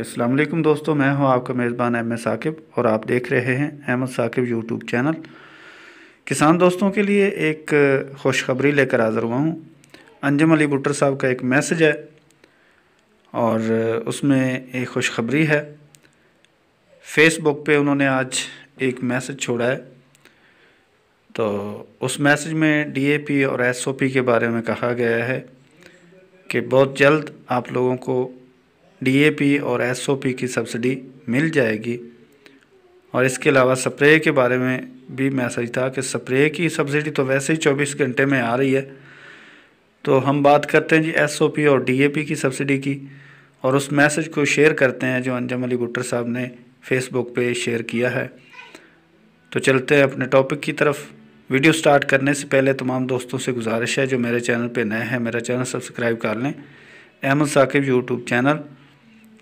असलम दोस्तों मैं हूं आपका मेज़बान अहमद साकिब और आप देख रहे हैं अहमद साकिब यूट्यूब चैनल किसान दोस्तों के लिए एक खुशखबरी लेकर हाज़िर हुआ हूं अंजम अली भुट्टर साहब का एक मैसेज है और उसमें एक खुशखबरी है फेसबुक पे उन्होंने आज एक मैसेज छोड़ा है तो उस मैसेज में डीएपी और एसओपी के बारे में कहा गया है कि बहुत जल्द आप लोगों को डीएपी और एसओपी की सब्सिडी मिल जाएगी और इसके अलावा स्प्रे के बारे में भी मैसेज था कि स्प्रे की सब्सिडी तो वैसे ही 24 घंटे में आ रही है तो हम बात करते हैं जी एसओपी और डीएपी की सब्सिडी की और उस मैसेज को शेयर करते हैं जो अंजम अली गुट्टर साहब ने फेसबुक पे शेयर किया है तो चलते हैं अपने टॉपिक की तरफ वीडियो स्टार्ट करने से पहले तमाम दोस्तों से गुजारिश है जो मेरे चैनल पे नए हैं मेरा चैनल सब्सक्राइब कर लें अहमद साकिब यूट्यूब चैनल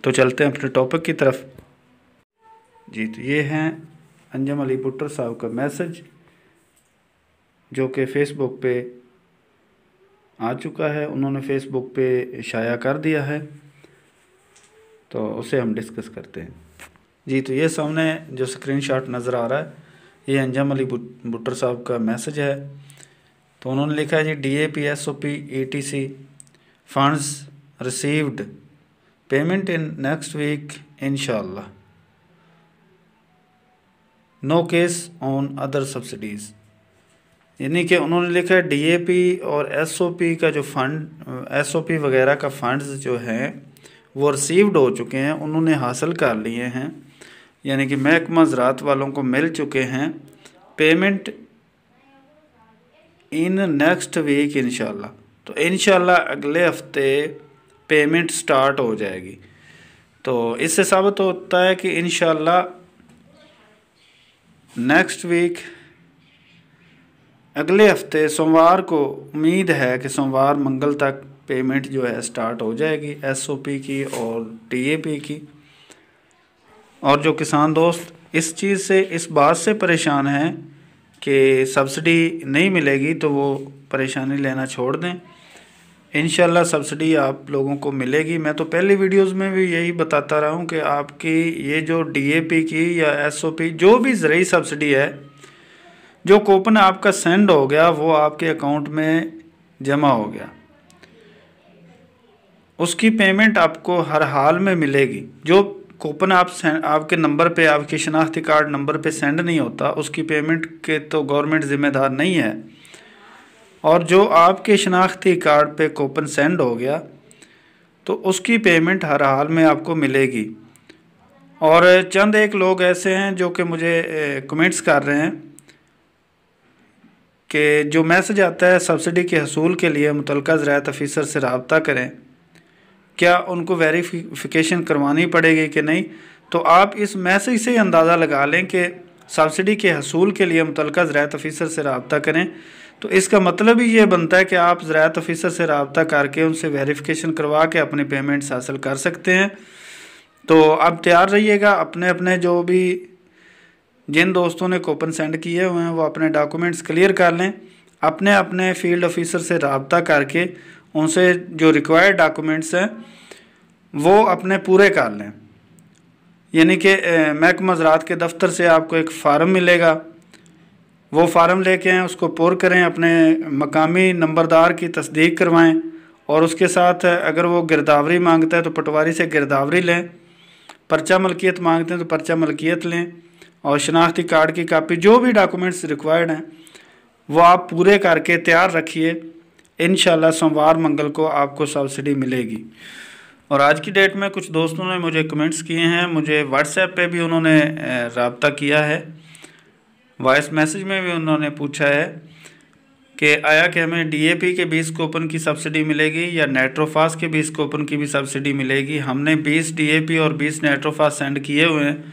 तो चलते हैं अपने टॉपिक की तरफ जी तो ये हैं अंजम अली भुट्टर साहब का मैसेज जो कि फेसबुक पे आ चुका है उन्होंने फेसबुक पे शाया कर दिया है तो उसे हम डिस्कस करते हैं जी तो ये सामने जो स्क्रीनशॉट नज़र आ रहा है ये अंजम अली भुट्टर साहब का मैसेज है तो उन्होंने लिखा है जी D A P S O P E T C funds received payment in next week इनशाला no case on other subsidies यानी कि उन्होंने लिखा है पी और पी का जो फंड पी वगैरह का फंड्स जो हैं वो रिसीव्ड हो चुके हैं उन्होंने हासिल कर लिए हैं यानी कि महकमा ज़रात वालों को मिल चुके हैं पेमेंट इन नेक्स्ट वीक इन तो इन अगले हफ्ते पेमेंट स्टार्ट हो जाएगी तो इससे साबित होता है कि इन नेक्स्ट वीक अगले हफ्ते सोमवार को उम्मीद है कि सोमवार मंगल तक पेमेंट जो है स्टार्ट हो जाएगी एसओपी की और टीएपी की और जो किसान दोस्त इस चीज़ से इस बात से परेशान हैं कि सब्सिडी नहीं मिलेगी तो वो परेशानी लेना छोड़ दें इन सब्सिडी आप लोगों को मिलेगी मैं तो पहले वीडियोस में भी यही बताता रहा हूँ कि आपकी ये जो डीएपी की या एसओपी जो भी ज़रूरी सब्सिडी है जो कूपन आपका सेंड हो गया वो आपके अकाउंट में जमा हो गया उसकी पेमेंट आपको हर हाल में मिलेगी जो कूपन आप आपके नंबर पे आपके शनाख्ती कार्ड नंबर पे सेंड नहीं होता उसकी पेमेंट के तो गवर्नमेंट ज़िम्मेदार नहीं है और जो आपके शनाख्ती कार्ड पे कूपन सेंड हो गया तो उसकी पेमेंट हर हाल में आपको मिलेगी और चंद एक लोग ऐसे हैं जो कि मुझे कमेंट्स कर रहे हैं कि जो मैसेज आता है सब्सिडी के हसूल के लिए मुतल ज़रात अफीसर से रबता करें क्या उनको वेरीफिकेशन करवानी पड़ेगी कि नहीं तो आप इस मैसेज से अंदाज़ा लगा लें कि सब्सिडी के हसूल के लिए मुतल ज़रात अफीसर से रबता करें तो इसका मतलब ही ये बनता है कि आप ज़रात ऑफिसर से रबता करके उनसे वेरिफिकेशन करवा के अपने पेमेंट्स हासिल कर सकते हैं तो आप तैयार रहिएगा अपने अपने जो भी जिन दोस्तों ने कोपन सेंड किए हुए हैं वो अपने डॉक्यूमेंट्स क्लियर कर लें अपने अपने फील्ड ऑफिसर से रबता करके उनसे जो रिक्वायर्ड डॉक्यूमेंट्स हैं वो अपने पूरे कर लें यानी कि महकमा ज़रात के दफ्तर से आपको एक फ़ार्म मिलेगा वो फार्म लेके आएँ उसको पुर करें अपने मकामी नंबरदार की तस्दीक करवाएं और उसके साथ अगर वो गिरदावरी मांगता है तो पटवारी से गिरदावरी लें पर्चा मलकियत मांगते हैं तो पर्चा मलकियत लें और शनाख्ती कार्ड की कापी जो भी डॉक्यूमेंट्स रिक्वायर्ड हैं वो आप पूरे करके तैयार रखिए इन सोमवार मंगल को आपको सब्सिडी मिलेगी और आज की डेट में कुछ दोस्तों ने मुझे कमेंट्स किए हैं मुझे व्हाट्सएप पे भी उन्होंने रबता किया है वॉइस मैसेज में भी उन्होंने पूछा है कि आया कि हमें डीएपी के बीस कोपन की सब्सिडी मिलेगी या नेट्रोफास के बीस कोपन की भी सब्सिडी मिलेगी हमने बीस डीएपी और बीस नेट्रोफास सेंड किए हुए हैं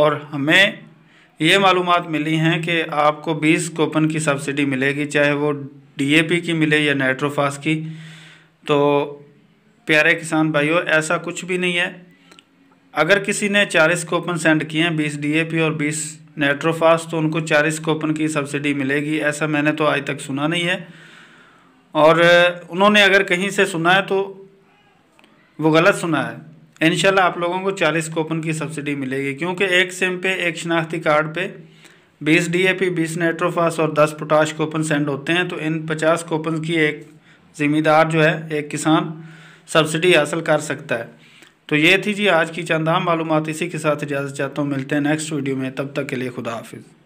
और हमें ये मालूम मिली हैं कि आपको बीस कोपन की सब्सिडी मिलेगी चाहे वो डीएपी की मिले या नेट्रोफास की तो प्यारे किसान भाइयों ऐसा कुछ भी नहीं है अगर किसी ने चालीस कोपन सेंड किए हैं बीस डी और बीस नेट्रोफास तो उनको चालीस कोपन की सब्सिडी मिलेगी ऐसा मैंने तो आज तक सुना नहीं है और उन्होंने अगर कहीं से सुना है तो वो गलत सुना है इन आप लोगों को चालीस कोपन की सब्सिडी मिलेगी क्योंकि एक सिम पे एक शनाख्ती कार्ड पे बीस डी ए पी बीस नेट्रोफास और दस पोटाश कोपन सेंड होते हैं तो इन पचास कोपन की एक ज़िम्मेदार जो है एक किसान सब्सिडी हासिल कर सकता है तो ये थी जी आज की चंदाम मालूम इसी के साथ इजाज़त चाहता हूँ मिलते हैं नेक्स्ट वीडियो में तब तक के लिए खुदा हाफिज़